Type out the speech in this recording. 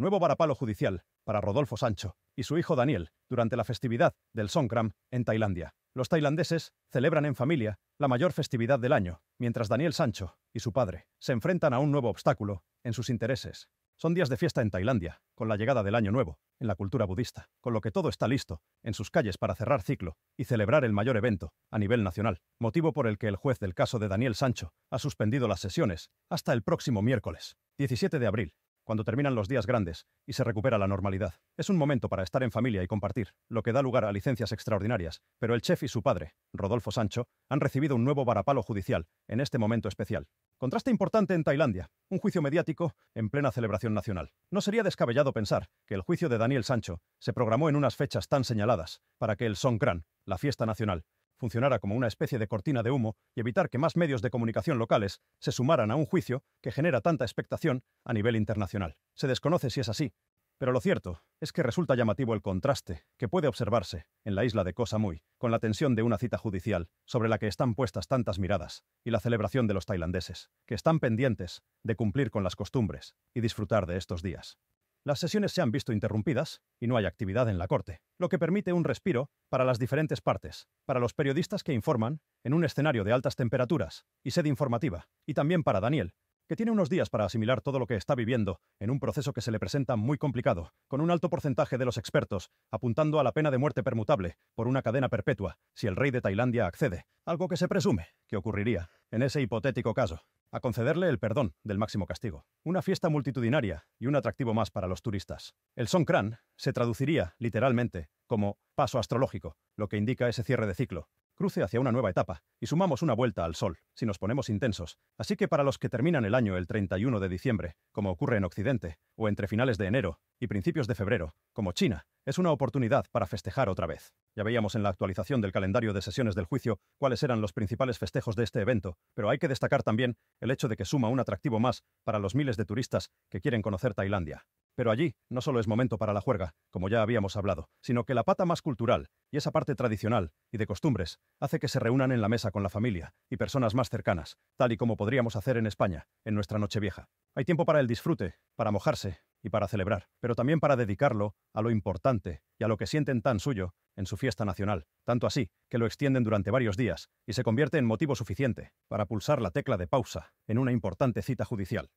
Nuevo varapalo judicial para Rodolfo Sancho y su hijo Daniel durante la festividad del Songkram en Tailandia. Los tailandeses celebran en familia la mayor festividad del año, mientras Daniel Sancho y su padre se enfrentan a un nuevo obstáculo en sus intereses. Son días de fiesta en Tailandia, con la llegada del Año Nuevo, en la cultura budista, con lo que todo está listo, en sus calles para cerrar ciclo y celebrar el mayor evento, a nivel nacional, motivo por el que el juez del caso de Daniel Sancho ha suspendido las sesiones hasta el próximo miércoles, 17 de abril, cuando terminan los días grandes y se recupera la normalidad. Es un momento para estar en familia y compartir, lo que da lugar a licencias extraordinarias, pero el chef y su padre, Rodolfo Sancho, han recibido un nuevo varapalo judicial en este momento especial. Contraste importante en Tailandia, un juicio mediático en plena celebración nacional. No sería descabellado pensar que el juicio de Daniel Sancho se programó en unas fechas tan señaladas para que el Songkran, la fiesta nacional, funcionara como una especie de cortina de humo y evitar que más medios de comunicación locales se sumaran a un juicio que genera tanta expectación a nivel internacional. Se desconoce si es así, pero lo cierto es que resulta llamativo el contraste que puede observarse en la isla de Koh Samui con la tensión de una cita judicial sobre la que están puestas tantas miradas y la celebración de los tailandeses, que están pendientes de cumplir con las costumbres y disfrutar de estos días las sesiones se han visto interrumpidas y no hay actividad en la Corte, lo que permite un respiro para las diferentes partes, para los periodistas que informan, en un escenario de altas temperaturas y sed informativa, y también para Daniel, que tiene unos días para asimilar todo lo que está viviendo en un proceso que se le presenta muy complicado, con un alto porcentaje de los expertos apuntando a la pena de muerte permutable por una cadena perpetua si el rey de Tailandia accede, algo que se presume que ocurriría en ese hipotético caso a concederle el perdón del máximo castigo. Una fiesta multitudinaria y un atractivo más para los turistas. El Songkran se traduciría, literalmente, como paso astrológico, lo que indica ese cierre de ciclo, cruce hacia una nueva etapa, y sumamos una vuelta al sol, si nos ponemos intensos. Así que para los que terminan el año el 31 de diciembre, como ocurre en Occidente, o entre finales de enero y principios de febrero, como China, es una oportunidad para festejar otra vez. Ya veíamos en la actualización del calendario de sesiones del juicio cuáles eran los principales festejos de este evento, pero hay que destacar también el hecho de que suma un atractivo más para los miles de turistas que quieren conocer Tailandia. Pero allí no solo es momento para la juerga, como ya habíamos hablado, sino que la pata más cultural y esa parte tradicional y de costumbres hace que se reúnan en la mesa con la familia y personas más cercanas, tal y como podríamos hacer en España, en nuestra Nochevieja. Hay tiempo para el disfrute, para mojarse, y para celebrar, pero también para dedicarlo a lo importante y a lo que sienten tan suyo en su fiesta nacional, tanto así que lo extienden durante varios días y se convierte en motivo suficiente para pulsar la tecla de pausa en una importante cita judicial.